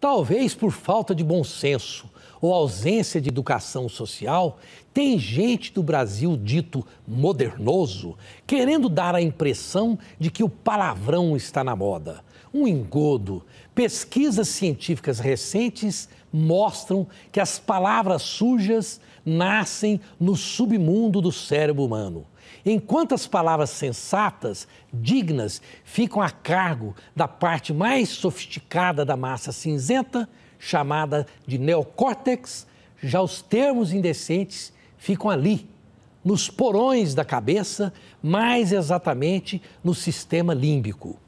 Talvez por falta de bom senso ou ausência de educação social, tem gente do Brasil dito modernoso querendo dar a impressão de que o palavrão está na moda. Um engodo. Pesquisas científicas recentes mostram que as palavras sujas nascem no submundo do cérebro humano. Enquanto as palavras sensatas, dignas, ficam a cargo da parte mais sofisticada da massa cinzenta, chamada de neocórtex, já os termos indecentes ficam ali, nos porões da cabeça, mais exatamente no sistema límbico,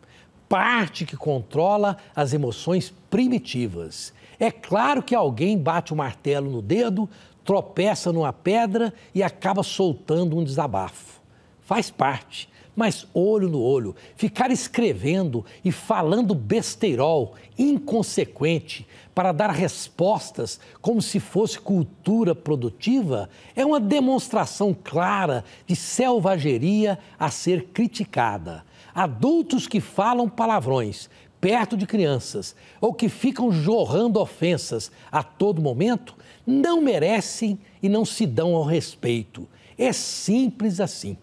parte que controla as emoções primitivas. É claro que alguém bate o martelo no dedo, tropeça numa pedra e acaba soltando um desabafo. Faz parte. Mas olho no olho, ficar escrevendo e falando besteirol, inconsequente, para dar respostas como se fosse cultura produtiva, é uma demonstração clara de selvageria a ser criticada. Adultos que falam palavrões, perto de crianças ou que ficam jorrando ofensas a todo momento não merecem e não se dão ao respeito. É simples assim.